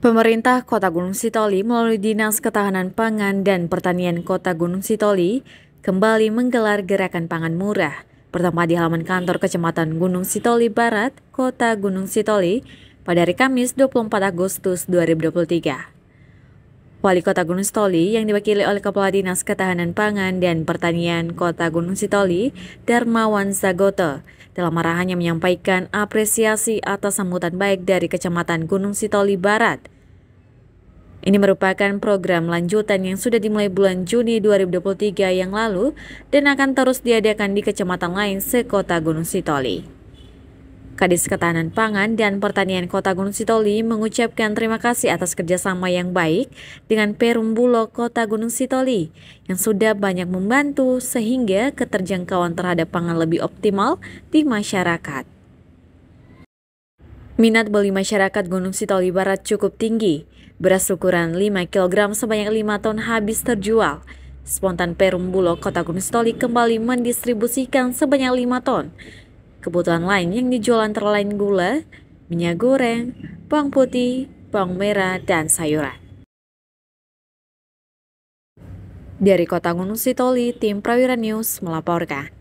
Pemerintah Kota Gunung Sitoli melalui Dinas Ketahanan Pangan dan Pertanian Kota Gunung Sitoli kembali menggelar gerakan pangan murah. Pertama di halaman kantor Kecamatan Gunung Sitoli Barat, Kota Gunung Sitoli, pada hari Kamis 24 Agustus 2023. Wali Kota Gunung Sitoli yang diwakili oleh Kepala Dinas Ketahanan Pangan dan Pertanian Kota Gunung Sitoli, Darmawan Zagoto, dalam arahannya menyampaikan apresiasi atas sambutan baik dari Kecamatan Gunung Sitoli Barat. Ini merupakan program lanjutan yang sudah dimulai bulan Juni 2023 yang lalu dan akan terus diadakan di kecamatan lain sekota Gunung Sitoli. Kadis Ketahanan Pangan dan Pertanian Kota Gunung Sitoli mengucapkan terima kasih atas kerjasama yang baik dengan Perum Bulog Kota Gunung Sitoli yang sudah banyak membantu sehingga keterjangkauan terhadap pangan lebih optimal di masyarakat. Minat beli masyarakat Gunung Sitoli Barat cukup tinggi. Beras ukuran 5 kg sebanyak 5 ton habis terjual. Spontan Perum Bulog Kota Gunung Sitoli kembali mendistribusikan sebanyak 5 ton. Kebutuhan lain yang dijual antara lain gula, minyak goreng, bawang putih, bawang merah, dan sayuran. Dari kota Gunung Sitoli, tim Prawira News melaporkan.